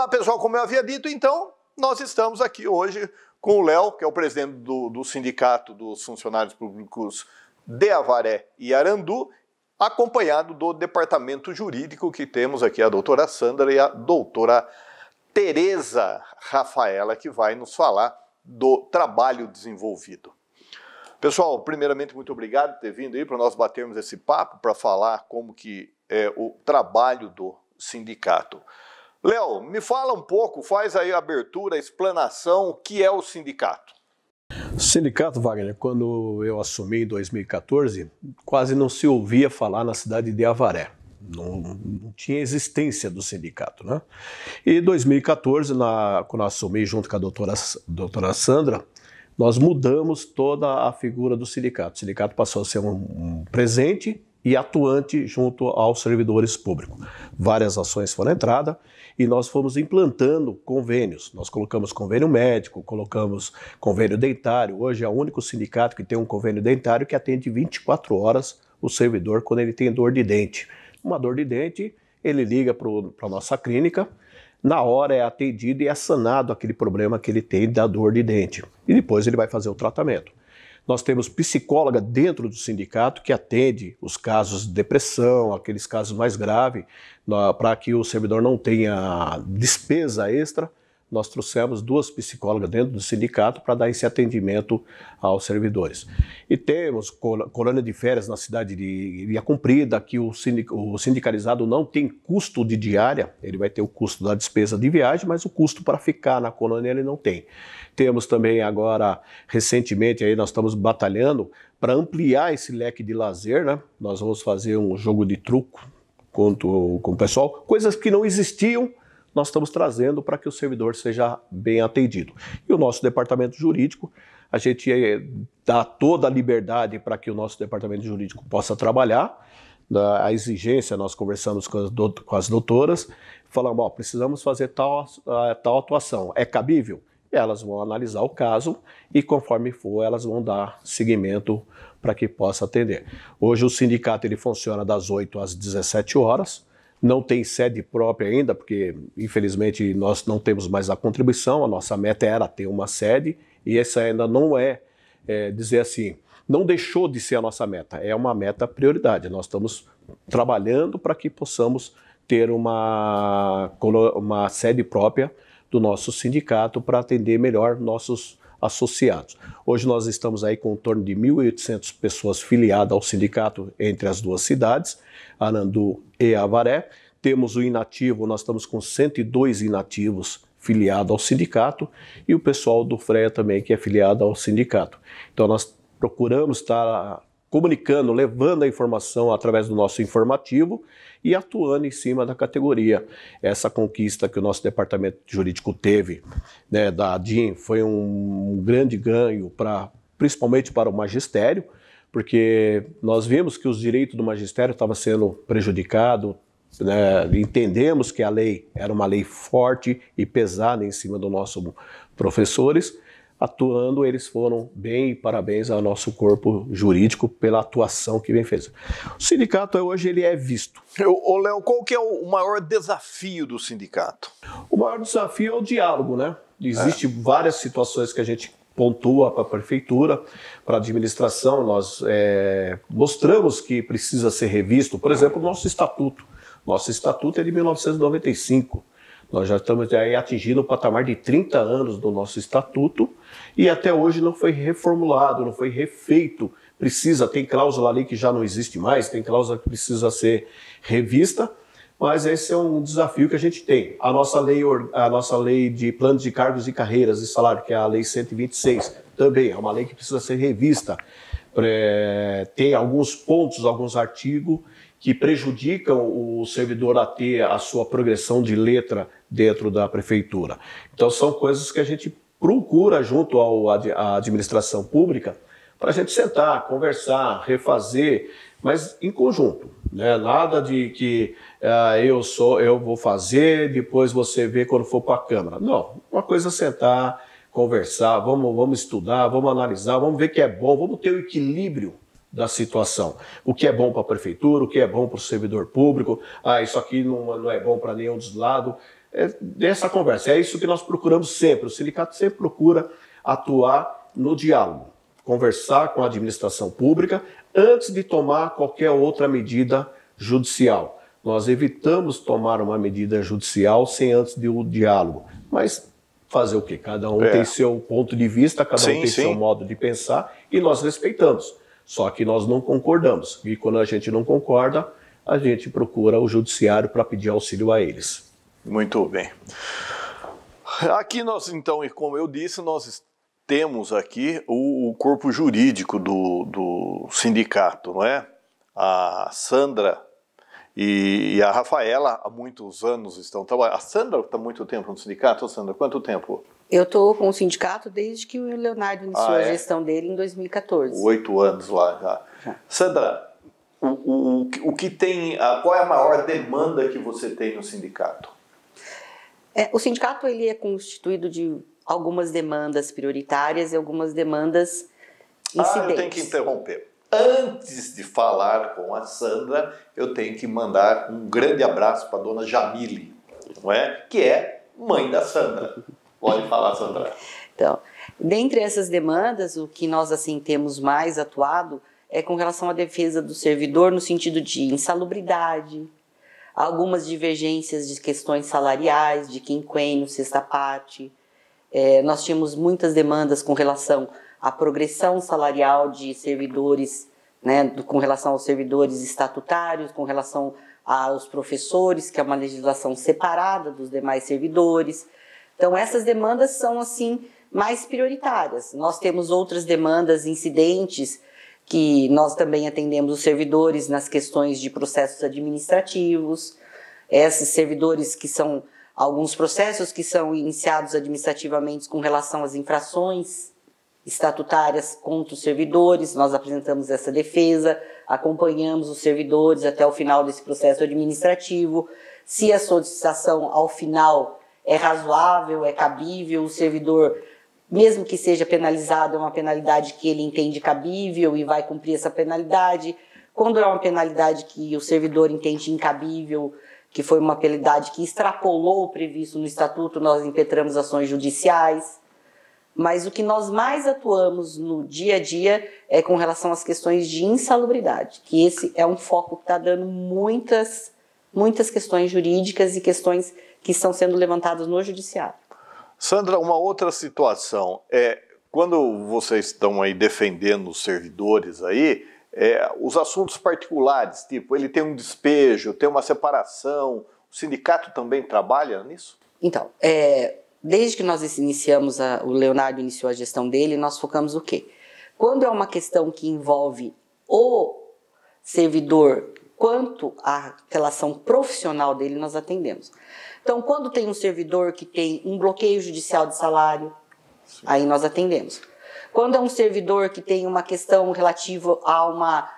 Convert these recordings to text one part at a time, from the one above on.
Olá, pessoal, como eu havia dito, então, nós estamos aqui hoje com o Léo, que é o presidente do, do Sindicato dos Funcionários Públicos de Avaré e Arandu, acompanhado do departamento jurídico que temos aqui a doutora Sandra e a doutora Tereza Rafaela, que vai nos falar do trabalho desenvolvido. Pessoal, primeiramente, muito obrigado por ter vindo aí para nós batermos esse papo, para falar como que é o trabalho do sindicato. Léo, me fala um pouco, faz aí a abertura, a explanação, o que é o sindicato? O sindicato, Wagner, quando eu assumi em 2014, quase não se ouvia falar na cidade de Avaré. Não, não tinha existência do sindicato, né? E em 2014, na, quando eu assumi junto com a doutora, doutora Sandra, nós mudamos toda a figura do sindicato. O sindicato passou a ser um, um presente e atuante junto aos servidores públicos. Várias ações foram entradas e nós fomos implantando convênios. Nós colocamos convênio médico, colocamos convênio dentário. Hoje é o único sindicato que tem um convênio dentário que atende 24 horas o servidor quando ele tem dor de dente. Uma dor de dente, ele liga para a nossa clínica, na hora é atendido e é sanado aquele problema que ele tem da dor de dente. E depois ele vai fazer o tratamento. Nós temos psicóloga dentro do sindicato que atende os casos de depressão, aqueles casos mais graves, para que o servidor não tenha despesa extra nós trouxemos duas psicólogas dentro do sindicato para dar esse atendimento aos servidores. E temos colônia de férias na cidade de Ilha Cumprida, que o, sindicalizado não tem custo de diária, ele vai ter o custo da despesa de viagem, mas o custo para ficar na colônia ele não tem. Temos também agora, recentemente, aí nós estamos batalhando para ampliar esse leque de lazer, né? Nós vamos fazer um jogo de truco com, com o pessoal, coisas que não existiam nós estamos trazendo para que o servidor seja bem atendido. E o nosso departamento jurídico, a gente eh, dá toda a liberdade para que o nosso departamento jurídico possa trabalhar. Né? A exigência, nós conversamos com as, do, com as doutoras, falamos: ó, precisamos fazer tal, tal atuação, é cabível? elas vão analisar o caso e, conforme for, elas vão dar seguimento para que possa atender. Hoje o sindicato ele funciona das 8 às 17 horas não tem sede própria ainda, porque infelizmente nós não temos mais a contribuição, a nossa meta era ter uma sede, e essa ainda não é, é dizer assim, não deixou de ser a nossa meta, é uma meta prioridade. Nós estamos trabalhando para que possamos ter uma, uma sede própria do nosso sindicato para atender melhor nossos associados. Hoje nós estamos aí com em torno de 1.800 pessoas filiadas ao sindicato entre as duas cidades, Arandu e Avaré. Temos o inativo, nós estamos com 102 inativos filiados ao sindicato e o pessoal do FREA também que é filiado ao sindicato. Então nós procuramos estar comunicando, levando a informação através do nosso informativo e atuando em cima da categoria. Essa conquista que o nosso departamento jurídico teve né, da ADIM foi um grande ganho para principalmente para o magistério, porque nós vimos que os direitos do magistério estavam sendo prejudicados, né, entendemos que a lei era uma lei forte e pesada em cima dos nossos professores atuando, eles foram bem e parabéns ao nosso corpo jurídico pela atuação que vem fez. O sindicato é hoje ele é visto. Ô Léo, qual que é o maior desafio do sindicato? O maior desafio é o diálogo, né? Existem é. várias situações que a gente pontua para a prefeitura, para a administração, nós é, mostramos que precisa ser revisto, por exemplo, o nosso estatuto. Nosso estatuto é de 1995. Nós já estamos aí atingindo o patamar de 30 anos do nosso estatuto e até hoje não foi reformulado, não foi refeito. Precisa, tem cláusula ali que já não existe mais, tem cláusula que precisa ser revista, mas esse é um desafio que a gente tem. A nossa lei, a nossa lei de planos de cargos e carreiras e salário, que é a lei 126, também é uma lei que precisa ser revista. É, tem alguns pontos, alguns artigos que prejudicam o servidor a ter a sua progressão de letra dentro da prefeitura. Então, são coisas que a gente procura junto ao, à administração pública para a gente sentar, conversar, refazer, mas em conjunto. Né? Nada de que ah, eu sou, eu vou fazer, depois você vê quando for para a Câmara. Não, uma coisa é sentar, conversar, vamos, vamos estudar, vamos analisar, vamos ver que é bom, vamos ter o equilíbrio da situação. O que é bom para a prefeitura, o que é bom para o servidor público, ah, isso aqui não, não é bom para nenhum dos lados. É dessa conversa. É isso que nós procuramos sempre. O sindicato sempre procura atuar no diálogo, conversar com a administração pública antes de tomar qualquer outra medida judicial. Nós evitamos tomar uma medida judicial sem antes de um diálogo. Mas fazer o quê? Cada um é. tem seu ponto de vista, cada sim, um tem sim. seu modo de pensar e nós respeitamos. Só que nós não concordamos. E quando a gente não concorda, a gente procura o judiciário para pedir auxílio a eles. Muito bem. Aqui nós, então, e como eu disse, nós temos aqui o, o corpo jurídico do, do, sindicato, não é? A Sandra e, e a Rafaela há muitos anos estão trabalhando. A Sandra está muito tempo no sindicato, Sandra? Quanto tempo? Eu estou com o sindicato desde que o Leonardo iniciou ah, é? a gestão dele em 2014. Oito anos lá já. já. Sandra, o, o, o que tem, a, qual é a maior demanda que você tem no sindicato? É, o sindicato ele é constituído de algumas demandas prioritárias e algumas demandas incidentes. Ah, eu tenho que interromper. Antes de falar com a Sandra, eu tenho que mandar um grande abraço para a dona Jamile, não é? que é mãe da Sandra. Pode falar, Sandra. Então, dentre essas demandas, o que nós assim temos mais atuado é com relação à defesa do servidor no sentido de insalubridade, algumas divergências de questões salariais, de quinquênio, sexta parte. É, nós tínhamos muitas demandas com relação à progressão salarial de servidores, né, com relação aos servidores estatutários, com relação aos professores, que é uma legislação separada dos demais servidores então, essas demandas são, assim, mais prioritárias. Nós temos outras demandas, incidentes, que nós também atendemos os servidores nas questões de processos administrativos, esses servidores que são alguns processos que são iniciados administrativamente com relação às infrações estatutárias contra os servidores, nós apresentamos essa defesa, acompanhamos os servidores até o final desse processo administrativo. Se a solicitação ao final é razoável, é cabível, o servidor, mesmo que seja penalizado, é uma penalidade que ele entende cabível e vai cumprir essa penalidade. Quando é uma penalidade que o servidor entende incabível, que foi uma penalidade que extrapolou o previsto no estatuto, nós impetramos ações judiciais. Mas o que nós mais atuamos no dia a dia é com relação às questões de insalubridade, que esse é um foco que está dando muitas, muitas questões jurídicas e questões que estão sendo levantados no judiciário. Sandra, uma outra situação é quando vocês estão aí defendendo os servidores aí, é, os assuntos particulares, tipo ele tem um despejo, tem uma separação, o sindicato também trabalha nisso? Então, é, desde que nós iniciamos, a, o Leonardo iniciou a gestão dele, nós focamos o quê? Quando é uma questão que envolve o servidor quanto à relação profissional dele, nós atendemos. Então, quando tem um servidor que tem um bloqueio judicial de salário, Sim. aí nós atendemos. Quando é um servidor que tem uma questão relativa a uma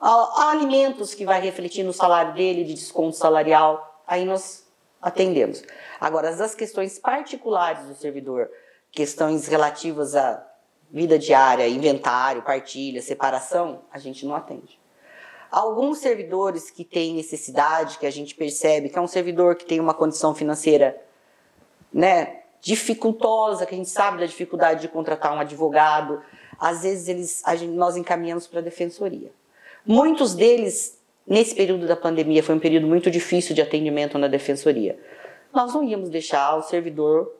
a, a alimentos que vai refletir no salário dele de desconto salarial, aí nós atendemos. Agora, as questões particulares do servidor, questões relativas à vida diária, inventário, partilha, separação, a gente não atende. Alguns servidores que têm necessidade, que a gente percebe que é um servidor que tem uma condição financeira, né, dificultosa, que a gente sabe da dificuldade de contratar um advogado, às vezes eles, gente, nós encaminhamos para a defensoria. Muitos deles, nesse período da pandemia, foi um período muito difícil de atendimento na defensoria. Nós não íamos deixar o servidor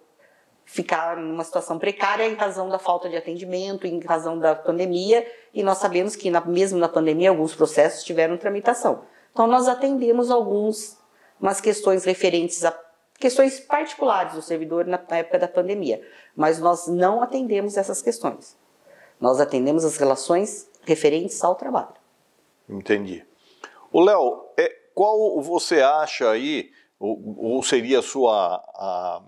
ficar numa situação precária em razão da falta de atendimento, em razão da pandemia, e nós sabemos que na, mesmo na pandemia alguns processos tiveram tramitação. Então nós atendemos alguns umas questões referentes a questões particulares do servidor na época da pandemia, mas nós não atendemos essas questões. Nós atendemos as relações referentes ao trabalho. Entendi. O Léo, é, qual você acha aí, ou, ou seria a sua a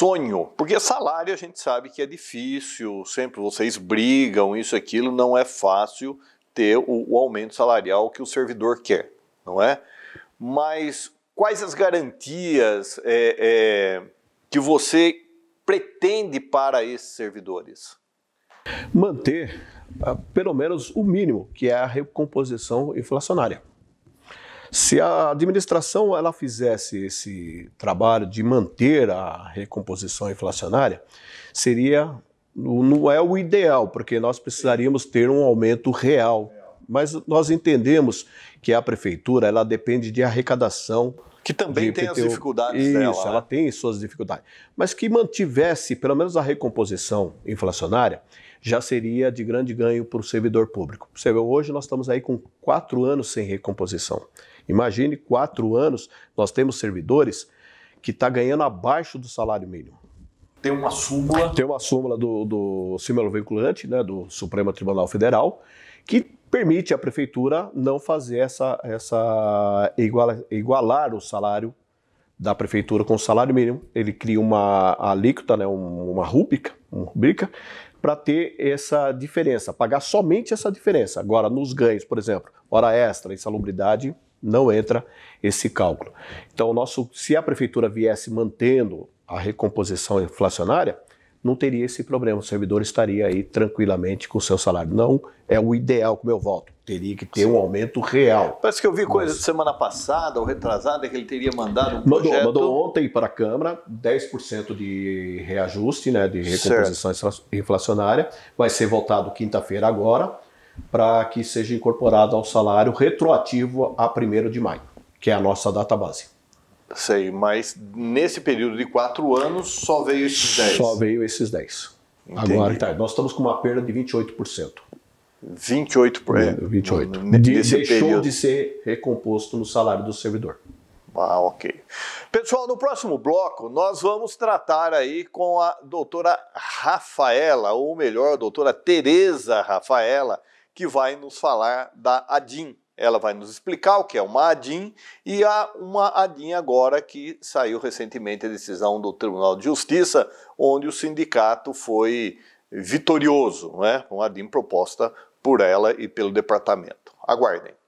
sonho, porque salário a gente sabe que é difícil, sempre vocês brigam, isso, aquilo, não é fácil ter o, o aumento salarial que o servidor quer, não é? Mas quais as garantias é, é, que você pretende para esses servidores? Manter ah, pelo menos o mínimo, que é a recomposição inflacionária. Se a administração ela fizesse esse trabalho de manter a recomposição inflacionária, seria não é o ideal, porque nós precisaríamos ter um aumento real. Mas nós entendemos que a prefeitura ela depende de arrecadação que também tem as dificuldades Isso, dela. Isso, né? ela tem suas dificuldades. Mas que mantivesse, pelo menos, a recomposição inflacionária, já seria de grande ganho para o servidor público. Você vê, hoje nós estamos aí com quatro anos sem recomposição. Imagine quatro anos, nós temos servidores que está ganhando abaixo do salário mínimo. Tem uma súmula. Tem uma súmula do, do símbolo veiculante, né, do Supremo Tribunal Federal, que permite à prefeitura não fazer essa, essa igualar o salário da prefeitura com o salário mínimo. Ele cria uma alíquota, né, uma rúbrica, uma rubrica, para ter essa diferença, pagar somente essa diferença. Agora, nos ganhos, por exemplo, hora extra, insalubridade, não entra esse cálculo. Então, nosso, se a prefeitura viesse mantendo a recomposição inflacionária, não teria esse problema. O servidor estaria aí tranquilamente com o seu salário. Não é o ideal, como eu volto. Teria que ter Sim. um aumento real. Parece que eu vi Mas... coisa semana passada ou retrasada que ele teria mandado um mandou, projeto... Mandou ontem para a Câmara 10% de reajuste, né, de recomposição certo. inflacionária. Vai ser votado quinta-feira agora para que seja incorporado ao salário retroativo a 1 de maio, que é a nossa data base. Sei, mas nesse período de quatro anos só veio esses 10? Só veio esses 10. Entendi. Agora, tá, nós estamos com uma perda de 28%. 28%? Por... 28%. É. De, deixou período. de ser recomposto no salário do servidor. Ah, ok. Pessoal, no próximo bloco nós vamos tratar aí com a doutora Rafaela, ou melhor, a doutora Tereza Rafaela, que vai nos falar da ADIM. Ela vai nos explicar o que é uma ADIM e há uma ADIM agora que saiu recentemente a decisão do Tribunal de Justiça, onde o sindicato foi vitorioso, né? uma ADIM proposta por ela e pelo departamento. Aguardem.